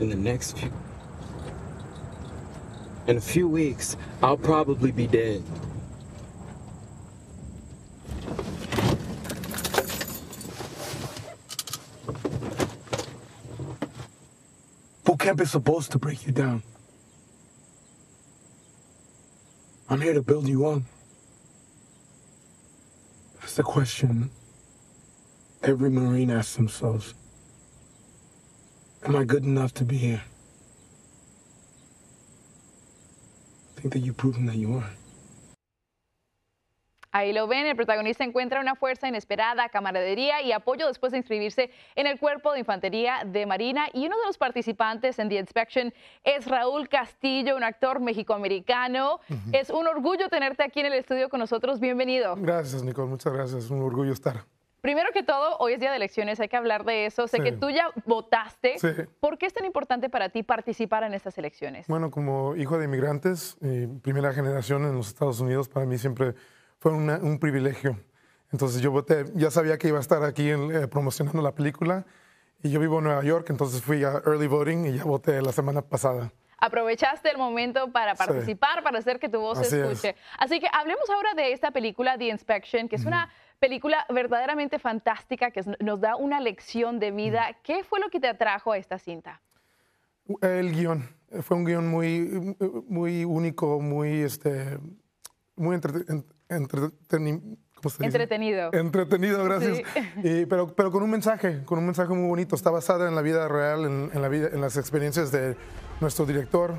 in the next few in a few weeks, I'll probably be dead. Boot camp is supposed to break you down. I'm here to build you up. That's the question every Marine asks themselves. Am I good enough to be here? Ahí lo ven, el protagonista encuentra una fuerza inesperada, camaradería y apoyo después de inscribirse en el Cuerpo de Infantería de Marina. Y uno de los participantes en The Inspection es Raúl Castillo, un actor mexicoamericano. Es un orgullo tenerte aquí en el estudio con nosotros. Bienvenido. Gracias, Nicole. Muchas gracias. Un orgullo estar. Primero que todo, hoy es día de elecciones, hay que hablar de eso. Sé que tú ya votaste. ¿Por qué es tan importante para ti participar en estas elecciones? Bueno, como hijo de inmigrantes, eh, primera generación en los Estados Unidos, para mí siempre fue un privilegio. Entonces yo voté, ya sabía que iba a estar aquí eh, promocionando la película y yo vivo en Nueva York, entonces fui a early voting y ya voté la semana pasada aprovechaste el momento para participar, para hacer que tu voz se escuche. Así que hablemos ahora de esta película, The Inspection, que es una película verdaderamente fantástica que nos da una lección de vida. ¿Qué fue lo que te atrajo a esta cinta? Uh, el guión. Fue un guión muy, muy único, muy, este, muy Entretenido. Entretenido, gracias. pero, pero con un mensaje, con un mensaje muy bonito. Está basada en la vida real, en, la vida, en las experiencias de nuestro director.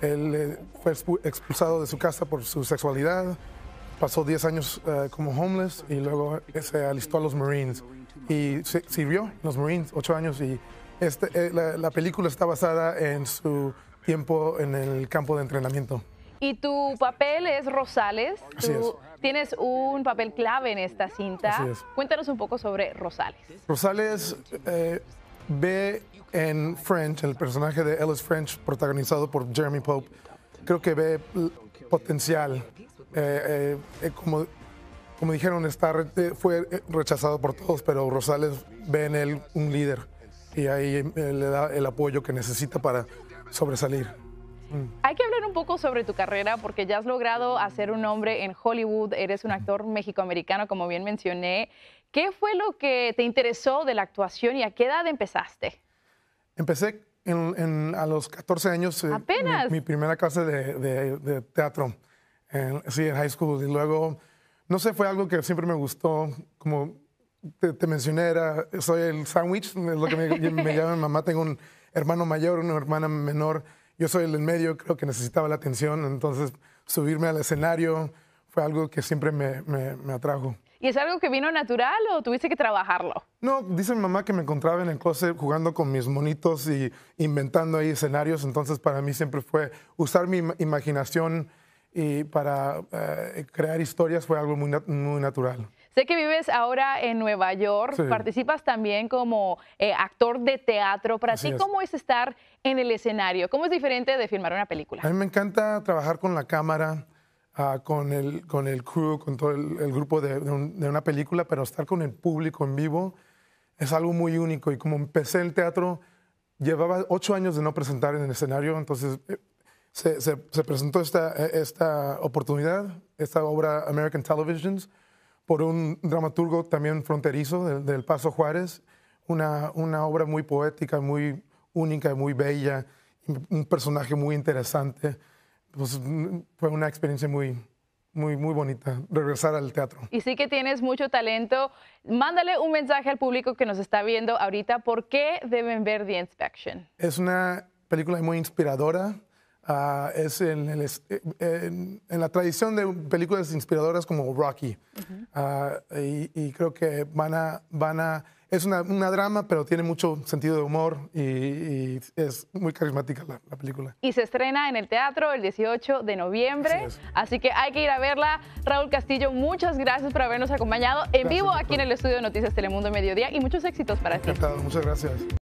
Él eh, fue expulsado de su casa por su sexualidad, pasó 10 años eh, como homeless y luego se alistó a los Marines y sirvió en los Marines 8 años y este, eh, la, película está basada en su tiempo en el campo de entrenamiento. Y tu papel es Rosales. Así es. Tienes un papel clave en esta cinta. Cuéntanos un poco sobre Rosales. Rosales eh, ve en French, el personaje de Ellis French, protagonizado por Jeremy Pope, creo que ve potencial. Eh, eh, como, como dijeron, está, fue rechazado por todos, pero Rosales ve en él un líder y ahí le da el apoyo que necesita para sobresalir. Mm. Hay que hablar un poco sobre tu carrera porque ya has logrado hacer un nombre en Hollywood, eres un actor mexicoamericano, como bien mencioné. ¿Qué fue lo que te interesó de la actuación y a qué edad empezaste? Empecé a los 14 años. Eh, ¿Apenas? Mi, primera clase de, teatro. En, sí, en high school. Y luego, no sé, fue algo que siempre me gustó. Como te, mencioné, era, soy el sándwich, lo que me, me mamá. Tengo un hermano mayor, una hermana menor yo soy el en medio, creo que necesitaba la atención, entonces subirme al escenario fue algo que siempre me, atrajo. ¿Y es algo que vino natural o tuviste que trabajarlo? No, dice mi mamá que me encontraba en el closet jugando con mis monitos y inventando ahí escenarios, entonces para mí siempre fue usar mi imaginación y para eh, crear historias fue algo muy, muy natural. Sé que vives ahora en Nueva York, participas también como eh, actor de teatro. Para ti, ¿cómo es estar en el escenario? ¿Cómo es diferente de filmar una película? A mí me encanta trabajar con la cámara, ah, con, el, con el crew, con todo el, grupo de, de, una película, pero estar con el público en vivo es algo muy único. Y como empecé el teatro, llevaba ocho años de no presentar en el escenario, entonces eh, se, presentó e, esta, oportunidad, esta obra American Televisions, por un dramaturgo también fronterizo del, Paso Juárez, una, obra muy poética, muy única, muy bella, un personaje muy interesante. Pues, fue una experiencia muy, muy, muy bonita, regresar al teatro. Y sí que tienes mucho talento. Mándale un mensaje al público que nos está viendo ahorita. ¿Por qué deben ver The Inspection? Es una película muy inspiradora. Ah, es eh, en, la tradición de películas inspiradoras como Rocky. Ah, y, creo que van a... Van a es una, una, drama, pero tiene mucho sentido de humor y, es muy carismática la, película. Y se estrena en el teatro el 18 de noviembre, así, que hay que ir a verla. Raúl Castillo, muchas gracias por habernos acompañado en vivo aquí en el estudio de Noticias Telemundo Mediodía y muchos éxitos para ti. Muchas gracias.